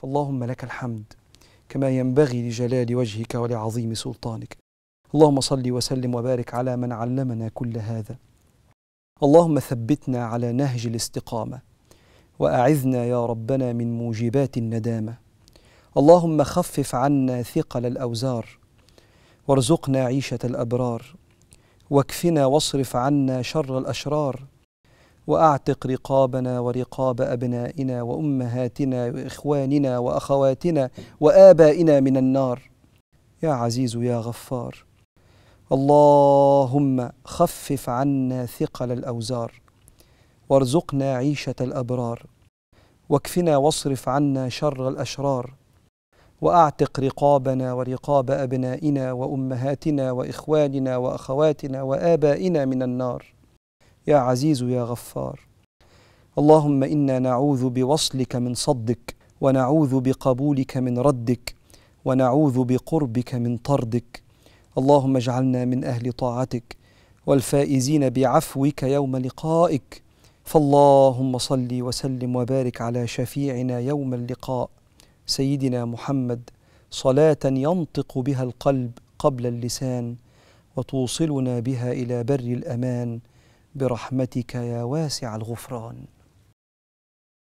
فاللهم لك الحمد كما ينبغي لجلال وجهك ولعظيم سلطانك اللهم صل وسلم وبارك على من علمنا كل هذا اللهم ثبتنا على نهج الاستقامه واعذنا يا ربنا من موجبات الندامه اللهم خفف عنا ثقل الاوزار وارزقنا عيشه الابرار واكفنا واصرف عنا شر الاشرار واعتق رقابنا ورقاب ابنائنا وامهاتنا واخواننا واخواتنا وابائنا من النار يا عزيز يا غفار اللهم خفف عنا ثقل الاوزار وارزقنا عيشه الابرار واكفنا واصرف عنا شر الاشرار واعتق رقابنا ورقاب ابنائنا وامهاتنا واخواننا واخواتنا وابائنا من النار يا عزيز يا غفار اللهم انا نعوذ بوصلك من صدك ونعوذ بقبولك من ردك ونعوذ بقربك من طردك اللهم اجعلنا من اهل طاعتك والفائزين بعفوك يوم لقائك فاللهم صل وسلم وبارك على شفيعنا يوم اللقاء سيدنا محمد صلاه ينطق بها القلب قبل اللسان وتوصلنا بها الى بر الامان برحمتك يا واسع الغفران